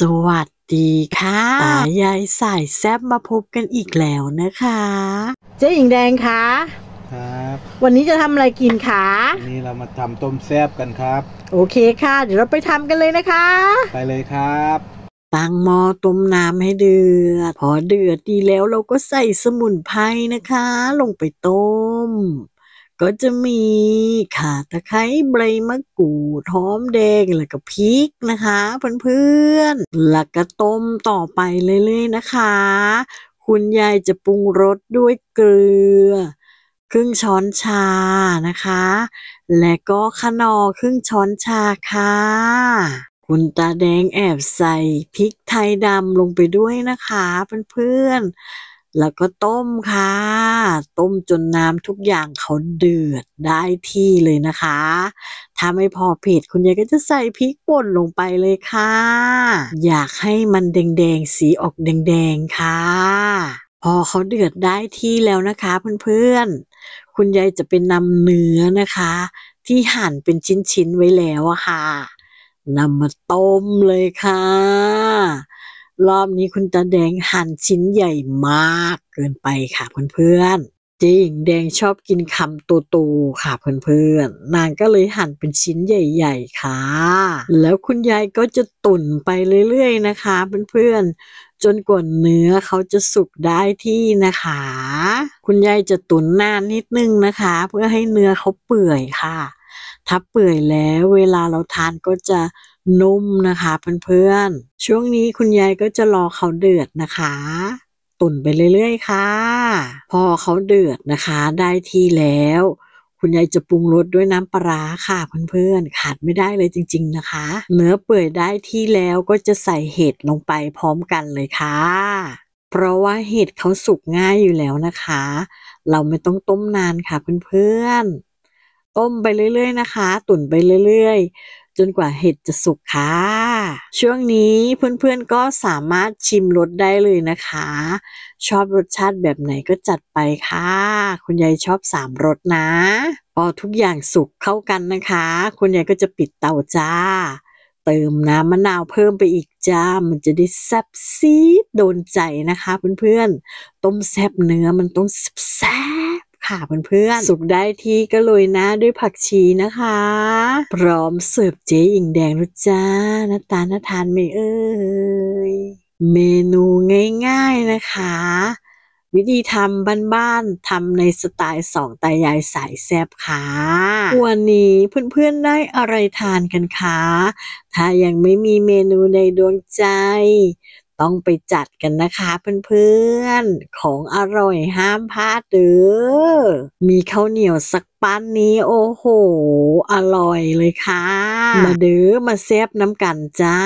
สวัสดีค่ะยายสายแซบมาพบกันอีกแล้วนะคะเจ๊หญิงแดงคะครับวันนี้จะทำอะไรกินคะวันนี้เรามาทำต้มแซบกันครับ โอเคค่ะ เดี๋ยวเราไปทำกันเลยนะคะ ไปเลยครับตั้งหม้อต้มน้ำให้เดือดพอเดือดดีแล้วเราก็ใส่สมุนไพรนะคะ ลงไปต้มก็จะมีข่าตะไคร้ใบมะกรูดหอมแดงแล้วก็พริกนะคะเพื่อนๆแล้วก็ต้มต่อไปเรื่อยๆนะคะ คุณยายจะปรุงรสด้วยเกลือ ครึ่งช้อนชานะคะ และก็ขนอครึ่งช้อนชาค่ะคุณตาแดงแอบใส่พริกไทยดำลงไปด้วยนะคะเพื่อนๆแล้วก็ต้มค่ะ ต้มจนน้ำทุกอย่างเขาเดือดได้ที่เลยนะคะ ถ้าไม่พอเผ็ดคุณยายก็จะใส่พริกป่นลงไปเลยค่ะ อยากให้มันแดงๆสีออกแดงๆค่ะ พอเขาเดือดได้ที่แล้วนะคะเพื่อนๆ คุณยายจะเป็นนำเนื้อนะคะ ที่หั่นเป็นชิ้นๆ ไว้แล้วค่ะนำมาต้มเลยค่ะรอบนี้คุณตาแดงหั่นชิ้นใหญ่มาก เกินไปค่ะเพื่อนๆจริงแดงชอบกินคำโตๆค่ะเพื่อนๆนางก็เลยหั่นเป็นชิ้นใหญ่ๆค่ะ แล้วคุณยายก็จะตุ่นไปเรื่อยๆนะคะเพื่อนๆจนกว่าเนื้อเขาจะสุกได้ที่นะคะ คุณยายจะตุ๋นนานนิดนึงนะคะ เพื่อให้เนื้อเขาเปื่อยค่ะ ถ้าเปื่อยแล้ว เวลาเราทานก็จะนุ่มนะคะเพื่อนๆช่วงนี้คุณยายก็จะรอเขาเดือดนะคะ ตุ่นไปเรื่อยๆค่ะ พอเขาเดือดนะคะ ได้ที่แล้ว คุณยายจะปรุงรสด้วยน้ำปลาค่ะเพื่อนๆขาดไม่ได้เลยจริงๆนะคะ เนื้อเปื่อยได้ที่แล้วก็จะใส่เห็ดลงไปพร้อมกันเลยค่ะเพราะว่าเห็ดเขาสุกง่ายอยู่แล้วนะคะ เราไม่ต้องต้มนานค่ะเพื่อนๆต้มไปเรื่อย ๆนะคะ ตุ่นไปเรื่อยๆจนกว่าเห็ดจะสุกค่ะช่วงนี้เพื่อนๆก็สามารถชิมรสได้เลยนะคะ ชอบรสชาติแบบไหนก็จัดไปค่ะคุณยายชอบสามรสนะ พอทุกอย่างสุกเข้ากันนะคะคุณยายก็จะปิดเตาจ้า เติมน้ำมะนาวเพิ่มไปอีกจ้ามันจะได้แซ่บซีดโดนใจนะคะเพื่อนๆ ต้มแซ่บเนื้อมันต้องแซ่บค่ะเพื่อนๆสุกได้ที่ก็โรยน้าด้วยผักชีนะคะ พร้อมเสิร์ฟเจ๊อิงแดงร้จ้าน้าตาน้าทานไม่เอ้ยเมนูง่ายๆนะคะ วิธีทำบ้านๆทำในสไตล์สองตายายสายแซบค่ะวันนี้เพื่อนๆได้อะไรทานกันคะถ้ายังไม่มีเมนูในดวงใจต้องไปจัดกันนะคะเพื่อนๆ ของอร่อยห้ามพลาดเด้อมีข้าวเหนียวสักปั้นนี้ โอ้โห อร่อยเลยค่ะ มาเด้อมาเซฟน้ำกันจ้า